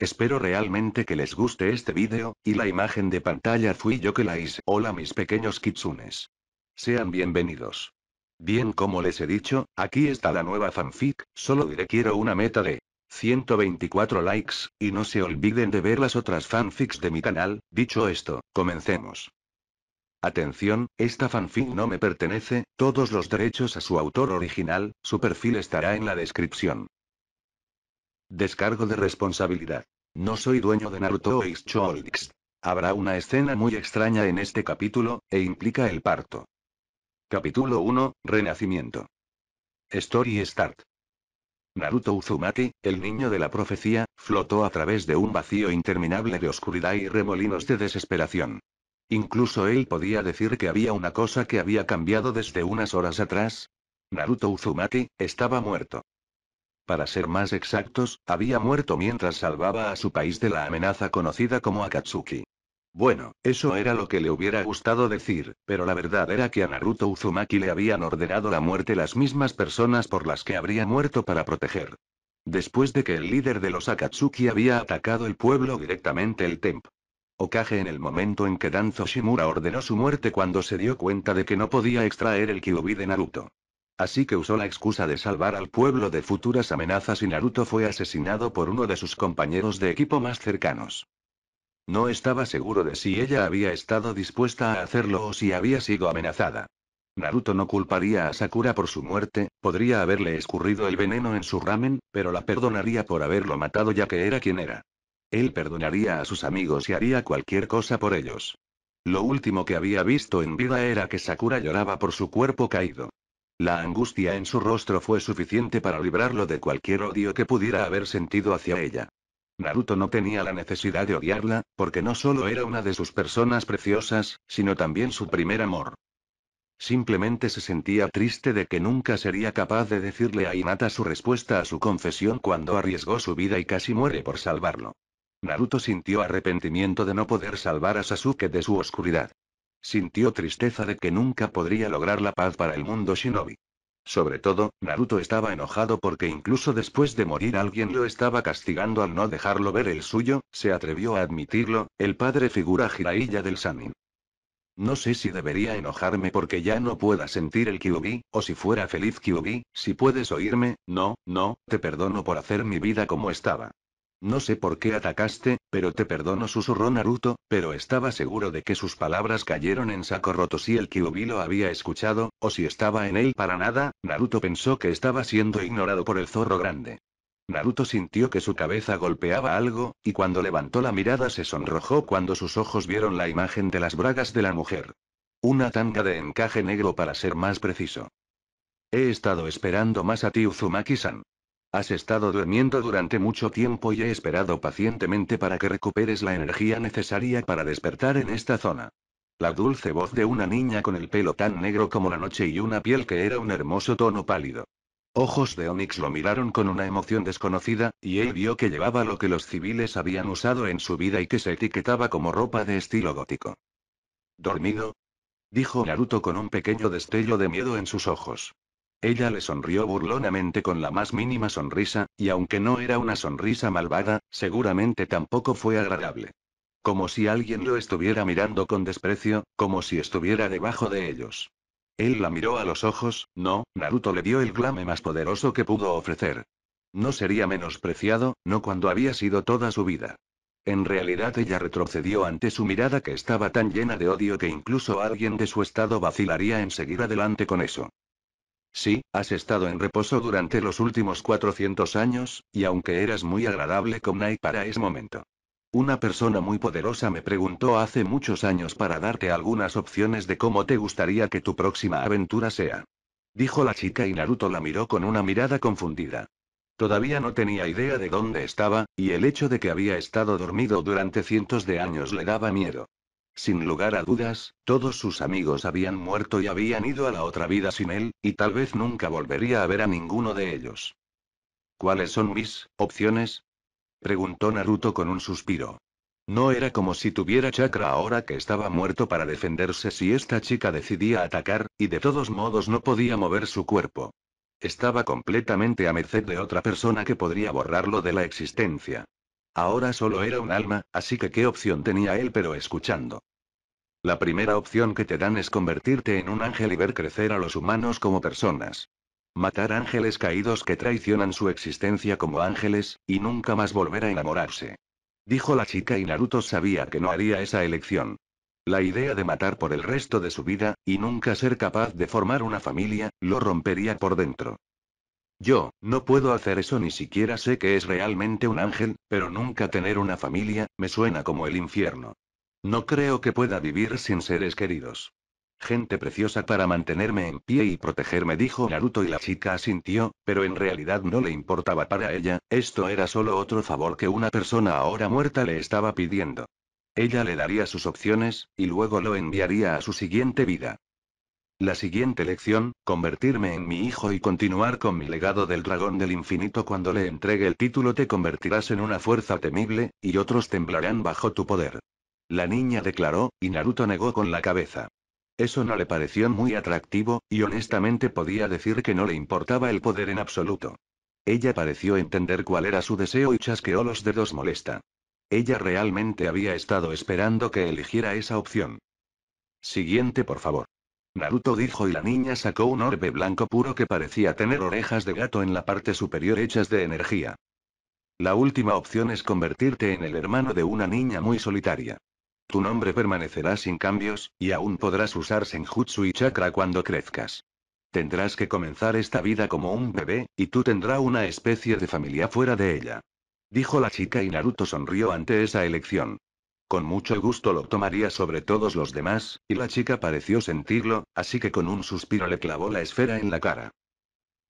Espero realmente que les guste este vídeo, y la imagen de pantalla fui yo que la hice. Hola mis pequeños kitsunes. Sean bienvenidos. Bien como les he dicho, aquí está la nueva fanfic, solo diré quiero una meta de 124 likes, y no se olviden de ver las otras fanfics de mi canal, dicho esto, comencemos. Atención, esta fanfic no me pertenece, todos los derechos a su autor original, su perfil estará en la descripción. Descargo de responsabilidad. No soy dueño de Naruto o Habrá una escena muy extraña en este capítulo, e implica el parto. Capítulo 1, Renacimiento. Story Start. Naruto Uzumaki, el niño de la profecía, flotó a través de un vacío interminable de oscuridad y remolinos de desesperación. Incluso él podía decir que había una cosa que había cambiado desde unas horas atrás. Naruto Uzumaki, estaba muerto. Para ser más exactos, había muerto mientras salvaba a su país de la amenaza conocida como Akatsuki. Bueno, eso era lo que le hubiera gustado decir, pero la verdad era que a Naruto Uzumaki le habían ordenado la muerte las mismas personas por las que habría muerto para proteger. Después de que el líder de los Akatsuki había atacado el pueblo directamente el Temp. Okage en el momento en que Danzo Shimura ordenó su muerte cuando se dio cuenta de que no podía extraer el Kyubi de Naruto. Así que usó la excusa de salvar al pueblo de futuras amenazas y Naruto fue asesinado por uno de sus compañeros de equipo más cercanos. No estaba seguro de si ella había estado dispuesta a hacerlo o si había sido amenazada. Naruto no culparía a Sakura por su muerte, podría haberle escurrido el veneno en su ramen, pero la perdonaría por haberlo matado ya que era quien era. Él perdonaría a sus amigos y haría cualquier cosa por ellos. Lo último que había visto en vida era que Sakura lloraba por su cuerpo caído. La angustia en su rostro fue suficiente para librarlo de cualquier odio que pudiera haber sentido hacia ella. Naruto no tenía la necesidad de odiarla, porque no solo era una de sus personas preciosas, sino también su primer amor. Simplemente se sentía triste de que nunca sería capaz de decirle a Hinata su respuesta a su confesión cuando arriesgó su vida y casi muere por salvarlo. Naruto sintió arrepentimiento de no poder salvar a Sasuke de su oscuridad. Sintió tristeza de que nunca podría lograr la paz para el mundo shinobi. Sobre todo, Naruto estaba enojado porque incluso después de morir alguien lo estaba castigando al no dejarlo ver el suyo, se atrevió a admitirlo, el padre figura Jiraiya del Sanin. No sé si debería enojarme porque ya no pueda sentir el Kyubi, o si fuera feliz Kyubi, si puedes oírme, no, no, te perdono por hacer mi vida como estaba. No sé por qué atacaste, pero te perdono, susurró Naruto, pero estaba seguro de que sus palabras cayeron en saco roto si el Kyuubi lo había escuchado, o si estaba en él para nada, Naruto pensó que estaba siendo ignorado por el zorro grande. Naruto sintió que su cabeza golpeaba algo, y cuando levantó la mirada se sonrojó cuando sus ojos vieron la imagen de las bragas de la mujer. Una tanga de encaje negro para ser más preciso. He estado esperando más a ti Uzumaki-san. Has estado durmiendo durante mucho tiempo y he esperado pacientemente para que recuperes la energía necesaria para despertar en esta zona. La dulce voz de una niña con el pelo tan negro como la noche y una piel que era un hermoso tono pálido. Ojos de Onix lo miraron con una emoción desconocida, y él vio que llevaba lo que los civiles habían usado en su vida y que se etiquetaba como ropa de estilo gótico. ¿Dormido? dijo Naruto con un pequeño destello de miedo en sus ojos. Ella le sonrió burlonamente con la más mínima sonrisa, y aunque no era una sonrisa malvada, seguramente tampoco fue agradable. Como si alguien lo estuviera mirando con desprecio, como si estuviera debajo de ellos. Él la miró a los ojos, no, Naruto le dio el glame más poderoso que pudo ofrecer. No sería menospreciado, no cuando había sido toda su vida. En realidad ella retrocedió ante su mirada que estaba tan llena de odio que incluso alguien de su estado vacilaría en seguir adelante con eso. Sí, has estado en reposo durante los últimos 400 años, y aunque eras muy agradable con Nai para ese momento. Una persona muy poderosa me preguntó hace muchos años para darte algunas opciones de cómo te gustaría que tu próxima aventura sea. Dijo la chica y Naruto la miró con una mirada confundida. Todavía no tenía idea de dónde estaba, y el hecho de que había estado dormido durante cientos de años le daba miedo. Sin lugar a dudas, todos sus amigos habían muerto y habían ido a la otra vida sin él, y tal vez nunca volvería a ver a ninguno de ellos. ¿Cuáles son mis opciones? preguntó Naruto con un suspiro. No era como si tuviera chakra ahora que estaba muerto para defenderse si esta chica decidía atacar, y de todos modos no podía mover su cuerpo. Estaba completamente a merced de otra persona que podría borrarlo de la existencia. Ahora solo era un alma, así que qué opción tenía él pero escuchando. La primera opción que te dan es convertirte en un ángel y ver crecer a los humanos como personas. Matar ángeles caídos que traicionan su existencia como ángeles, y nunca más volver a enamorarse. Dijo la chica y Naruto sabía que no haría esa elección. La idea de matar por el resto de su vida, y nunca ser capaz de formar una familia, lo rompería por dentro. Yo, no puedo hacer eso ni siquiera sé que es realmente un ángel, pero nunca tener una familia, me suena como el infierno. No creo que pueda vivir sin seres queridos. Gente preciosa para mantenerme en pie y protegerme, dijo Naruto y la chica asintió, pero en realidad no le importaba para ella, esto era solo otro favor que una persona ahora muerta le estaba pidiendo. Ella le daría sus opciones, y luego lo enviaría a su siguiente vida. La siguiente lección, convertirme en mi hijo y continuar con mi legado del dragón del infinito cuando le entregue el título te convertirás en una fuerza temible, y otros temblarán bajo tu poder. La niña declaró, y Naruto negó con la cabeza. Eso no le pareció muy atractivo, y honestamente podía decir que no le importaba el poder en absoluto. Ella pareció entender cuál era su deseo y chasqueó los dedos molesta. Ella realmente había estado esperando que eligiera esa opción. Siguiente por favor. Naruto dijo y la niña sacó un orbe blanco puro que parecía tener orejas de gato en la parte superior hechas de energía. La última opción es convertirte en el hermano de una niña muy solitaria. Tu nombre permanecerá sin cambios, y aún podrás usar Senjutsu y Chakra cuando crezcas. Tendrás que comenzar esta vida como un bebé, y tú tendrás una especie de familia fuera de ella. Dijo la chica y Naruto sonrió ante esa elección. Con mucho gusto lo tomaría sobre todos los demás, y la chica pareció sentirlo, así que con un suspiro le clavó la esfera en la cara.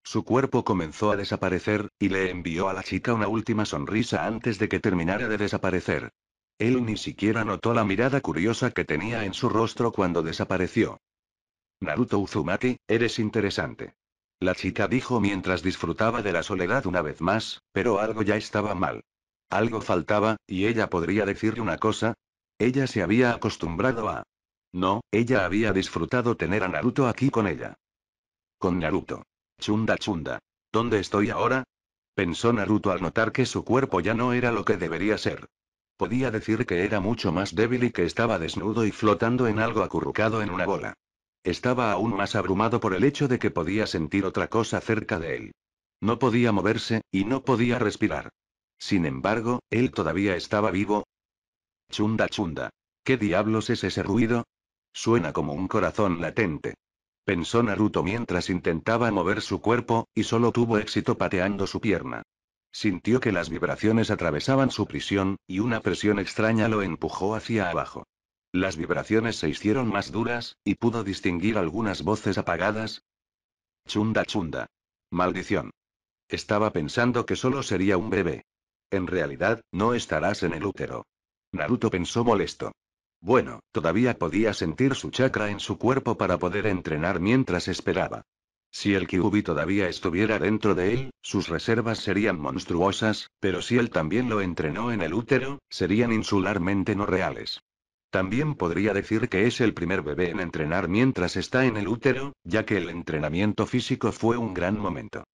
Su cuerpo comenzó a desaparecer, y le envió a la chica una última sonrisa antes de que terminara de desaparecer. Él ni siquiera notó la mirada curiosa que tenía en su rostro cuando desapareció. Naruto Uzumaki, eres interesante. La chica dijo mientras disfrutaba de la soledad una vez más, pero algo ya estaba mal. Algo faltaba, y ella podría decirle una cosa. Ella se había acostumbrado a... No, ella había disfrutado tener a Naruto aquí con ella. Con Naruto. Chunda chunda. ¿Dónde estoy ahora? Pensó Naruto al notar que su cuerpo ya no era lo que debería ser. Podía decir que era mucho más débil y que estaba desnudo y flotando en algo acurrucado en una bola. Estaba aún más abrumado por el hecho de que podía sentir otra cosa cerca de él. No podía moverse, y no podía respirar. Sin embargo, él todavía estaba vivo. Chunda chunda. ¿Qué diablos es ese ruido? Suena como un corazón latente. Pensó Naruto mientras intentaba mover su cuerpo, y solo tuvo éxito pateando su pierna. Sintió que las vibraciones atravesaban su prisión, y una presión extraña lo empujó hacia abajo. Las vibraciones se hicieron más duras, y pudo distinguir algunas voces apagadas. Chunda chunda. Maldición. Estaba pensando que solo sería un bebé. En realidad, no estarás en el útero. Naruto pensó molesto. Bueno, todavía podía sentir su chakra en su cuerpo para poder entrenar mientras esperaba. Si el Kyuubi todavía estuviera dentro de él, sus reservas serían monstruosas, pero si él también lo entrenó en el útero, serían insularmente no reales. También podría decir que es el primer bebé en entrenar mientras está en el útero, ya que el entrenamiento físico fue un gran momento.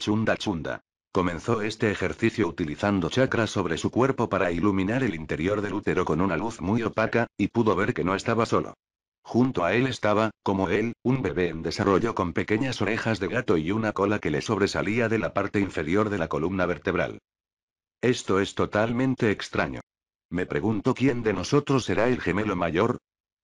Chunda chunda. Comenzó este ejercicio utilizando chakras sobre su cuerpo para iluminar el interior del útero con una luz muy opaca, y pudo ver que no estaba solo. Junto a él estaba, como él, un bebé en desarrollo con pequeñas orejas de gato y una cola que le sobresalía de la parte inferior de la columna vertebral. Esto es totalmente extraño. Me pregunto quién de nosotros será el gemelo mayor,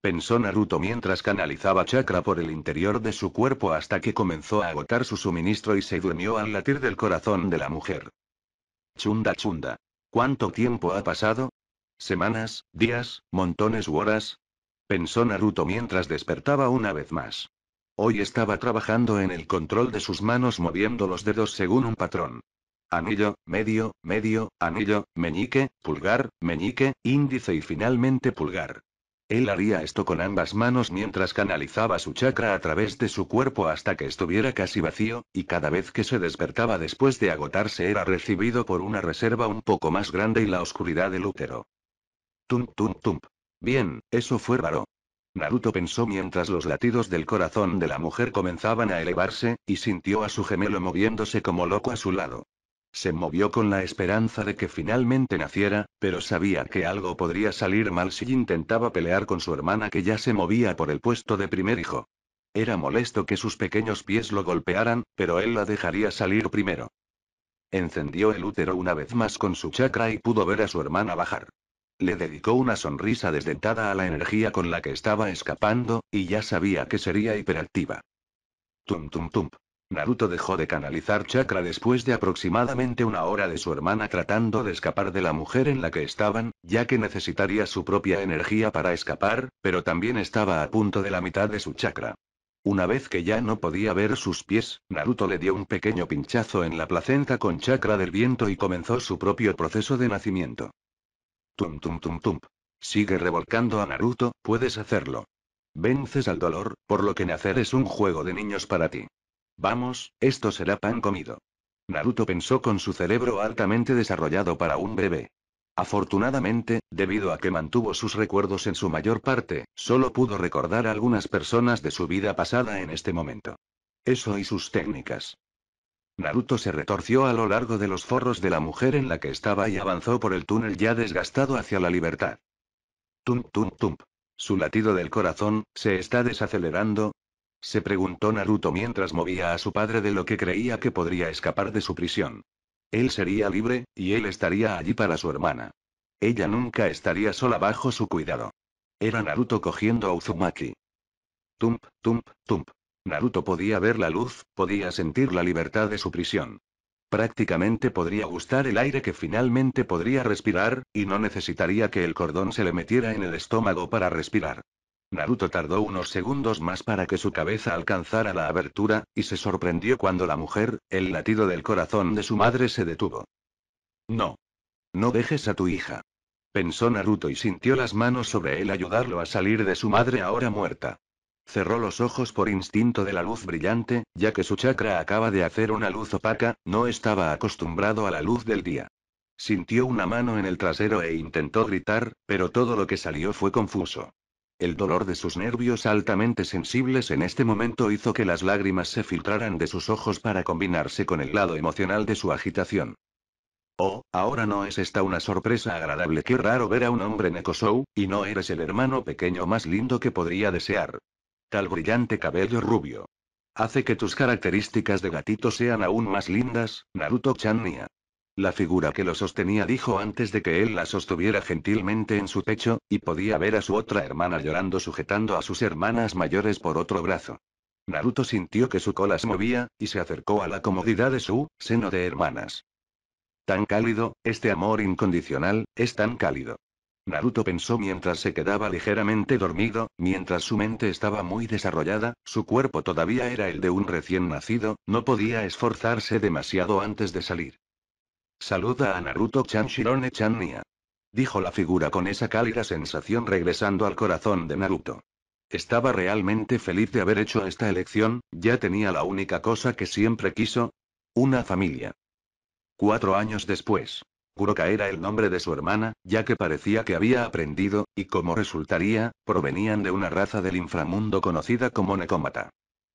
pensó Naruto mientras canalizaba chakra por el interior de su cuerpo hasta que comenzó a agotar su suministro y se durmió al latir del corazón de la mujer. Chunda chunda. ¿Cuánto tiempo ha pasado? ¿Semanas, días, montones u horas? Pensó Naruto mientras despertaba una vez más. Hoy estaba trabajando en el control de sus manos moviendo los dedos según un patrón. Anillo, medio, medio, anillo, meñique, pulgar, meñique, índice y finalmente pulgar. Él haría esto con ambas manos mientras canalizaba su chakra a través de su cuerpo hasta que estuviera casi vacío, y cada vez que se despertaba después de agotarse era recibido por una reserva un poco más grande y la oscuridad del útero. Tum tum tum. Bien, eso fue raro. Naruto pensó mientras los latidos del corazón de la mujer comenzaban a elevarse, y sintió a su gemelo moviéndose como loco a su lado. Se movió con la esperanza de que finalmente naciera, pero sabía que algo podría salir mal si intentaba pelear con su hermana que ya se movía por el puesto de primer hijo. Era molesto que sus pequeños pies lo golpearan, pero él la dejaría salir primero. Encendió el útero una vez más con su chakra y pudo ver a su hermana bajar. Le dedicó una sonrisa desdentada a la energía con la que estaba escapando, y ya sabía que sería hiperactiva. Tum tum tum. Naruto dejó de canalizar chakra después de aproximadamente una hora de su hermana tratando de escapar de la mujer en la que estaban, ya que necesitaría su propia energía para escapar, pero también estaba a punto de la mitad de su chakra. Una vez que ya no podía ver sus pies, Naruto le dio un pequeño pinchazo en la placenta con chakra del viento y comenzó su propio proceso de nacimiento. Tum tum tum tum. Sigue revolcando a Naruto, puedes hacerlo. Vences al dolor, por lo que nacer es un juego de niños para ti. Vamos, esto será pan comido. Naruto pensó con su cerebro altamente desarrollado para un bebé. Afortunadamente, debido a que mantuvo sus recuerdos en su mayor parte, solo pudo recordar algunas personas de su vida pasada en este momento. Eso y sus técnicas. Naruto se retorció a lo largo de los forros de la mujer en la que estaba y avanzó por el túnel ya desgastado hacia la libertad. Tum tum tum. Su latido del corazón, se está desacelerando, se preguntó Naruto mientras movía a su padre de lo que creía que podría escapar de su prisión. Él sería libre, y él estaría allí para su hermana. Ella nunca estaría sola bajo su cuidado. Era Naruto cogiendo a Uzumaki. Tump, tump, tump. Naruto podía ver la luz, podía sentir la libertad de su prisión. Prácticamente podría gustar el aire que finalmente podría respirar, y no necesitaría que el cordón se le metiera en el estómago para respirar. Naruto tardó unos segundos más para que su cabeza alcanzara la abertura, y se sorprendió cuando la mujer, el latido del corazón de su madre se detuvo. No. No dejes a tu hija. Pensó Naruto y sintió las manos sobre él ayudarlo a salir de su madre ahora muerta. Cerró los ojos por instinto de la luz brillante, ya que su chakra acaba de hacer una luz opaca, no estaba acostumbrado a la luz del día. Sintió una mano en el trasero e intentó gritar, pero todo lo que salió fue confuso. El dolor de sus nervios altamente sensibles en este momento hizo que las lágrimas se filtraran de sus ojos para combinarse con el lado emocional de su agitación. Oh, ahora no es esta una sorpresa agradable. Qué raro ver a un hombre Nekosou, y no eres el hermano pequeño más lindo que podría desear. Tal brillante cabello rubio. Hace que tus características de gatito sean aún más lindas, Naruto Channia. La figura que lo sostenía dijo antes de que él la sostuviera gentilmente en su pecho, y podía ver a su otra hermana llorando sujetando a sus hermanas mayores por otro brazo. Naruto sintió que su cola se movía, y se acercó a la comodidad de su seno de hermanas. Tan cálido, este amor incondicional, es tan cálido. Naruto pensó mientras se quedaba ligeramente dormido, mientras su mente estaba muy desarrollada, su cuerpo todavía era el de un recién nacido, no podía esforzarse demasiado antes de salir. Saluda a Naruto-chan shirone Dijo la figura con esa cálida sensación regresando al corazón de Naruto. Estaba realmente feliz de haber hecho esta elección, ya tenía la única cosa que siempre quiso. Una familia. Cuatro años después. Kuroka era el nombre de su hermana, ya que parecía que había aprendido, y como resultaría, provenían de una raza del inframundo conocida como Nekomata.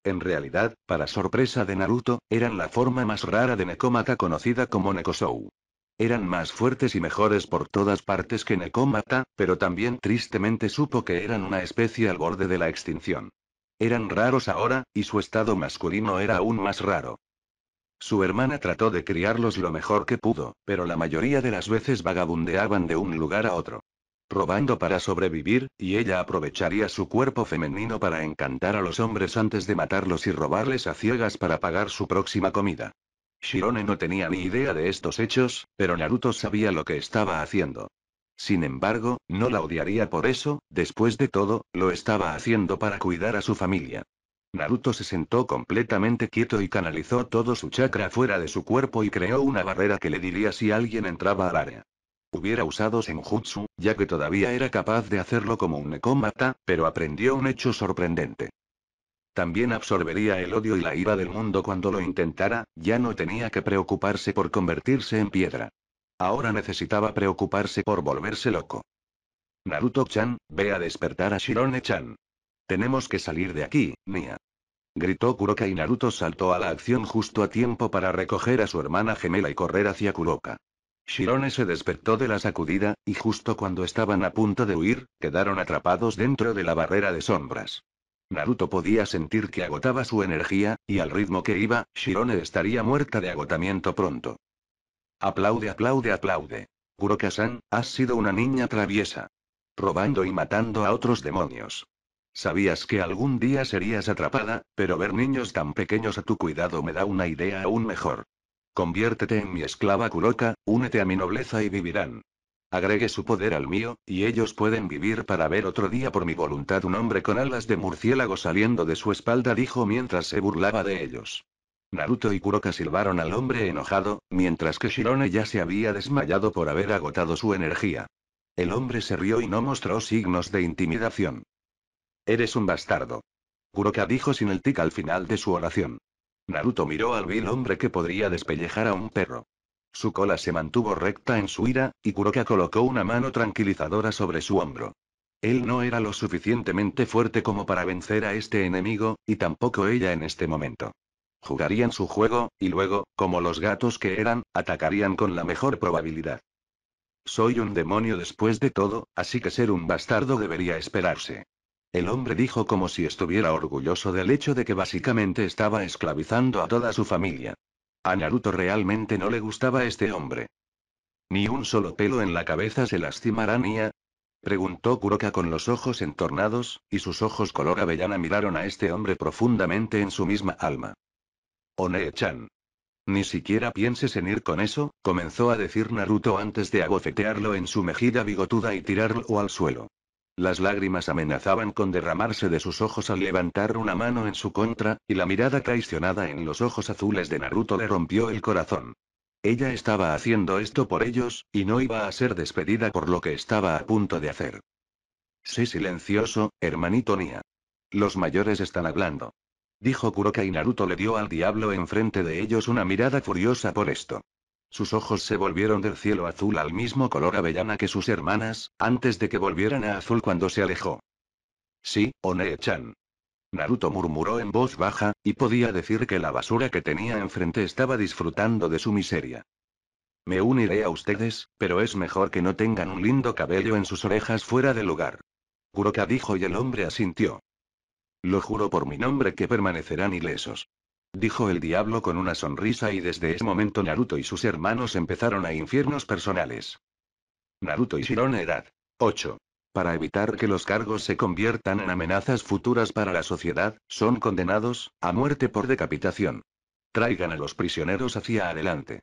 En realidad, para sorpresa de Naruto, eran la forma más rara de Nekomata conocida como Nekosou. Eran más fuertes y mejores por todas partes que Nekomata, pero también tristemente supo que eran una especie al borde de la extinción. Eran raros ahora, y su estado masculino era aún más raro. Su hermana trató de criarlos lo mejor que pudo, pero la mayoría de las veces vagabundeaban de un lugar a otro robando para sobrevivir, y ella aprovecharía su cuerpo femenino para encantar a los hombres antes de matarlos y robarles a ciegas para pagar su próxima comida. Shirone no tenía ni idea de estos hechos, pero Naruto sabía lo que estaba haciendo. Sin embargo, no la odiaría por eso, después de todo, lo estaba haciendo para cuidar a su familia. Naruto se sentó completamente quieto y canalizó todo su chakra fuera de su cuerpo y creó una barrera que le diría si alguien entraba al área. Hubiera usado Senjutsu, ya que todavía era capaz de hacerlo como un necómata, pero aprendió un hecho sorprendente. También absorbería el odio y la ira del mundo cuando lo intentara, ya no tenía que preocuparse por convertirse en piedra. Ahora necesitaba preocuparse por volverse loco. Naruto-chan, ve a despertar a Shirone-chan. Tenemos que salir de aquí, Nia. Gritó Kuroka y Naruto saltó a la acción justo a tiempo para recoger a su hermana gemela y correr hacia Kuroka. Shirone se despertó de la sacudida, y justo cuando estaban a punto de huir, quedaron atrapados dentro de la barrera de sombras. Naruto podía sentir que agotaba su energía, y al ritmo que iba, Shirone estaría muerta de agotamiento pronto. Aplaude, aplaude, aplaude. Kurokasan, has sido una niña traviesa. Robando y matando a otros demonios. Sabías que algún día serías atrapada, pero ver niños tan pequeños a tu cuidado me da una idea aún mejor. Conviértete en mi esclava Kuroka, únete a mi nobleza y vivirán. Agregue su poder al mío, y ellos pueden vivir para ver otro día por mi voluntad. Un hombre con alas de murciélago saliendo de su espalda dijo mientras se burlaba de ellos. Naruto y Kuroka silbaron al hombre enojado, mientras que Shirone ya se había desmayado por haber agotado su energía. El hombre se rió y no mostró signos de intimidación. Eres un bastardo. Kuroka dijo sin el tic al final de su oración. Naruto miró al vil hombre que podría despellejar a un perro. Su cola se mantuvo recta en su ira, y Kuroka colocó una mano tranquilizadora sobre su hombro. Él no era lo suficientemente fuerte como para vencer a este enemigo, y tampoco ella en este momento. Jugarían su juego, y luego, como los gatos que eran, atacarían con la mejor probabilidad. Soy un demonio después de todo, así que ser un bastardo debería esperarse. El hombre dijo como si estuviera orgulloso del hecho de que básicamente estaba esclavizando a toda su familia. A Naruto realmente no le gustaba este hombre. ¿Ni un solo pelo en la cabeza se lastimará Nia? Preguntó Kuroka con los ojos entornados, y sus ojos color avellana miraron a este hombre profundamente en su misma alma. One-chan. Ni siquiera pienses en ir con eso, comenzó a decir Naruto antes de abofetearlo en su mejilla bigotuda y tirarlo al suelo. Las lágrimas amenazaban con derramarse de sus ojos al levantar una mano en su contra, y la mirada traicionada en los ojos azules de Naruto le rompió el corazón. Ella estaba haciendo esto por ellos, y no iba a ser despedida por lo que estaba a punto de hacer. Sé silencioso, hermanito mía. Los mayores están hablando. Dijo Kuroka y Naruto le dio al diablo enfrente de ellos una mirada furiosa por esto. Sus ojos se volvieron del cielo azul al mismo color avellana que sus hermanas, antes de que volvieran a azul cuando se alejó. Sí, Onee-chan. Naruto murmuró en voz baja, y podía decir que la basura que tenía enfrente estaba disfrutando de su miseria. Me uniré a ustedes, pero es mejor que no tengan un lindo cabello en sus orejas fuera de lugar. Kuroka dijo y el hombre asintió. Lo juro por mi nombre que permanecerán ilesos. Dijo el diablo con una sonrisa y desde ese momento Naruto y sus hermanos empezaron a infiernos personales. Naruto y Shirone edad. 8. Para evitar que los cargos se conviertan en amenazas futuras para la sociedad, son condenados a muerte por decapitación. Traigan a los prisioneros hacia adelante.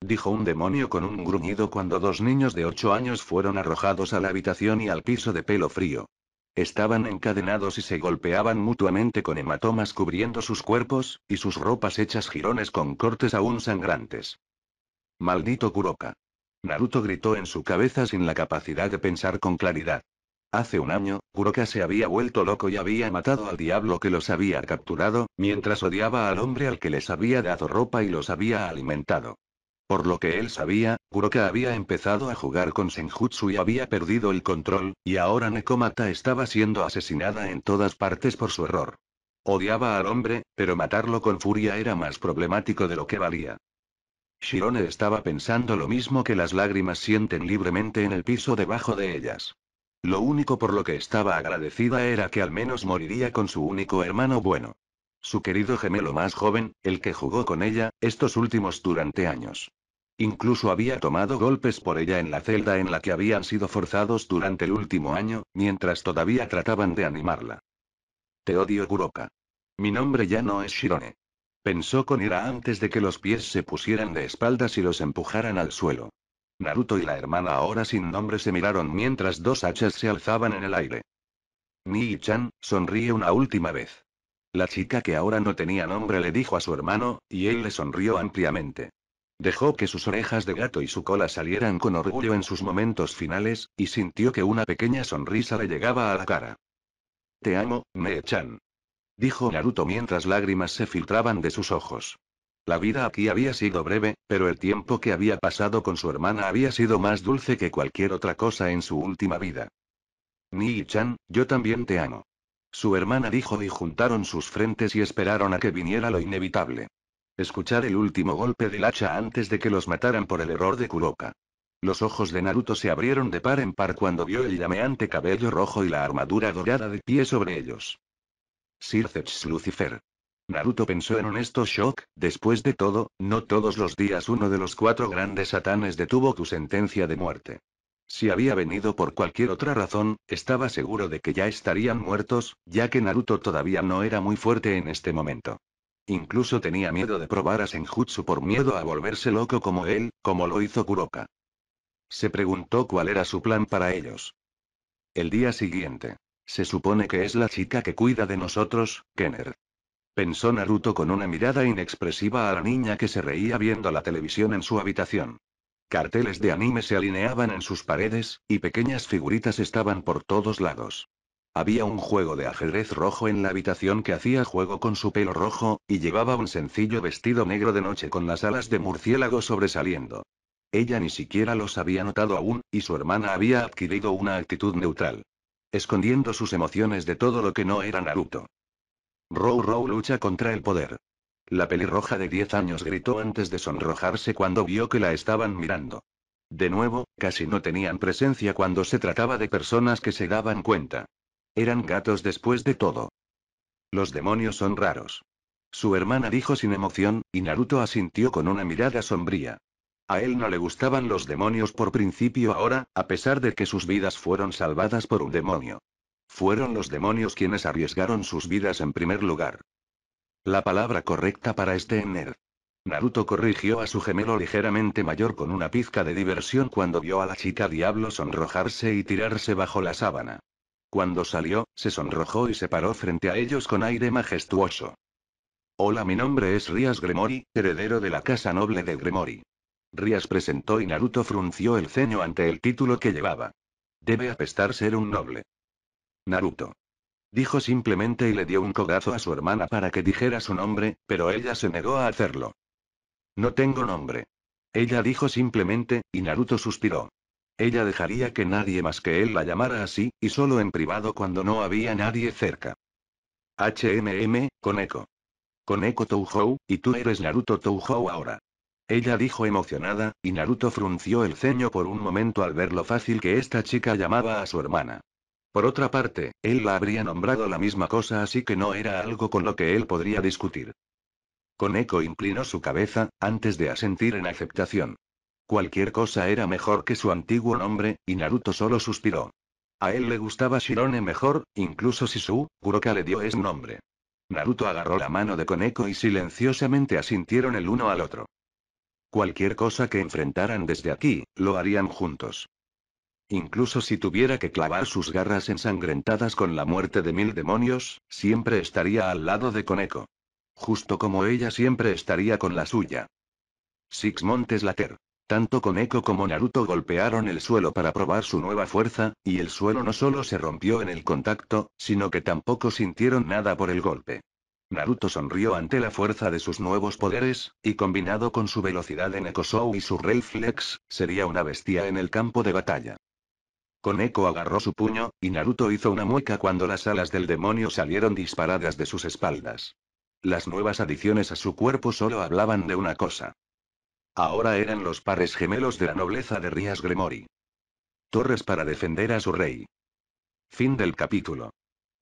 Dijo un demonio con un gruñido cuando dos niños de ocho años fueron arrojados a la habitación y al piso de pelo frío. Estaban encadenados y se golpeaban mutuamente con hematomas cubriendo sus cuerpos, y sus ropas hechas jirones con cortes aún sangrantes. Maldito Kuroka. Naruto gritó en su cabeza sin la capacidad de pensar con claridad. Hace un año, Kuroka se había vuelto loco y había matado al diablo que los había capturado, mientras odiaba al hombre al que les había dado ropa y los había alimentado. Por lo que él sabía, Kuroka había empezado a jugar con Senjutsu y había perdido el control, y ahora Nekomata estaba siendo asesinada en todas partes por su error. Odiaba al hombre, pero matarlo con furia era más problemático de lo que valía. Shirone estaba pensando lo mismo que las lágrimas sienten libremente en el piso debajo de ellas. Lo único por lo que estaba agradecida era que al menos moriría con su único hermano bueno. Su querido gemelo más joven, el que jugó con ella, estos últimos durante años. Incluso había tomado golpes por ella en la celda en la que habían sido forzados durante el último año, mientras todavía trataban de animarla. Te odio, Kuroka. Mi nombre ya no es Shirone. Pensó con ira antes de que los pies se pusieran de espaldas y los empujaran al suelo. Naruto y la hermana ahora sin nombre se miraron mientras dos hachas se alzaban en el aire. Nii-chan, sonríe una última vez. La chica que ahora no tenía nombre le dijo a su hermano, y él le sonrió ampliamente. Dejó que sus orejas de gato y su cola salieran con orgullo en sus momentos finales, y sintió que una pequeña sonrisa le llegaba a la cara. Te amo, nee chan Dijo Naruto mientras lágrimas se filtraban de sus ojos. La vida aquí había sido breve, pero el tiempo que había pasado con su hermana había sido más dulce que cualquier otra cosa en su última vida. Nii-chan, yo también te amo. Su hermana dijo y juntaron sus frentes y esperaron a que viniera lo inevitable. Escuchar el último golpe del hacha antes de que los mataran por el error de Kuroka. Los ojos de Naruto se abrieron de par en par cuando vio el llameante cabello rojo y la armadura dorada de pie sobre ellos. Sirce Lucifer. Naruto pensó en honesto shock, después de todo, no todos los días uno de los cuatro grandes satanes detuvo tu sentencia de muerte. Si había venido por cualquier otra razón, estaba seguro de que ya estarían muertos, ya que Naruto todavía no era muy fuerte en este momento. Incluso tenía miedo de probar a Senjutsu por miedo a volverse loco como él, como lo hizo Kuroka. Se preguntó cuál era su plan para ellos. El día siguiente. Se supone que es la chica que cuida de nosotros, Kenner. Pensó Naruto con una mirada inexpresiva a la niña que se reía viendo la televisión en su habitación. Carteles de anime se alineaban en sus paredes, y pequeñas figuritas estaban por todos lados. Había un juego de ajedrez rojo en la habitación que hacía juego con su pelo rojo, y llevaba un sencillo vestido negro de noche con las alas de murciélago sobresaliendo. Ella ni siquiera los había notado aún, y su hermana había adquirido una actitud neutral. Escondiendo sus emociones de todo lo que no era Naruto. Row row lucha contra el poder. La pelirroja de 10 años gritó antes de sonrojarse cuando vio que la estaban mirando. De nuevo, casi no tenían presencia cuando se trataba de personas que se daban cuenta. Eran gatos después de todo. Los demonios son raros. Su hermana dijo sin emoción, y Naruto asintió con una mirada sombría. A él no le gustaban los demonios por principio ahora, a pesar de que sus vidas fueron salvadas por un demonio. Fueron los demonios quienes arriesgaron sus vidas en primer lugar. La palabra correcta para este ener. Naruto corrigió a su gemelo ligeramente mayor con una pizca de diversión cuando vio a la chica diablo sonrojarse y tirarse bajo la sábana. Cuando salió, se sonrojó y se paró frente a ellos con aire majestuoso. Hola, mi nombre es Rías Gremori, heredero de la casa noble de Gremori. Rías presentó y Naruto frunció el ceño ante el título que llevaba. Debe apestar ser un noble. Naruto. Dijo simplemente y le dio un codazo a su hermana para que dijera su nombre, pero ella se negó a hacerlo. No tengo nombre. Ella dijo simplemente, y Naruto suspiró. Ella dejaría que nadie más que él la llamara así, y solo en privado cuando no había nadie cerca. HMM, Con eco, Touhou, y tú eres Naruto Touhou ahora. Ella dijo emocionada, y Naruto frunció el ceño por un momento al ver lo fácil que esta chica llamaba a su hermana. Por otra parte, él la habría nombrado la misma cosa así que no era algo con lo que él podría discutir. Koneko inclinó su cabeza, antes de asentir en aceptación. Cualquier cosa era mejor que su antiguo nombre, y Naruto solo suspiró. A él le gustaba Shirone mejor, incluso si su Kuroka le dio ese nombre. Naruto agarró la mano de Koneko y silenciosamente asintieron el uno al otro. Cualquier cosa que enfrentaran desde aquí, lo harían juntos. Incluso si tuviera que clavar sus garras ensangrentadas con la muerte de mil demonios, siempre estaría al lado de Koneko. Justo como ella siempre estaría con la suya. Six Montes Later. Tanto Koneko como Naruto golpearon el suelo para probar su nueva fuerza, y el suelo no solo se rompió en el contacto, sino que tampoco sintieron nada por el golpe. Naruto sonrió ante la fuerza de sus nuevos poderes, y combinado con su velocidad en Ekosou y su Reflex, sería una bestia en el campo de batalla. Koneko agarró su puño, y Naruto hizo una mueca cuando las alas del demonio salieron disparadas de sus espaldas. Las nuevas adiciones a su cuerpo solo hablaban de una cosa. Ahora eran los pares gemelos de la nobleza de Rías Gremori. Torres para defender a su rey. Fin del capítulo.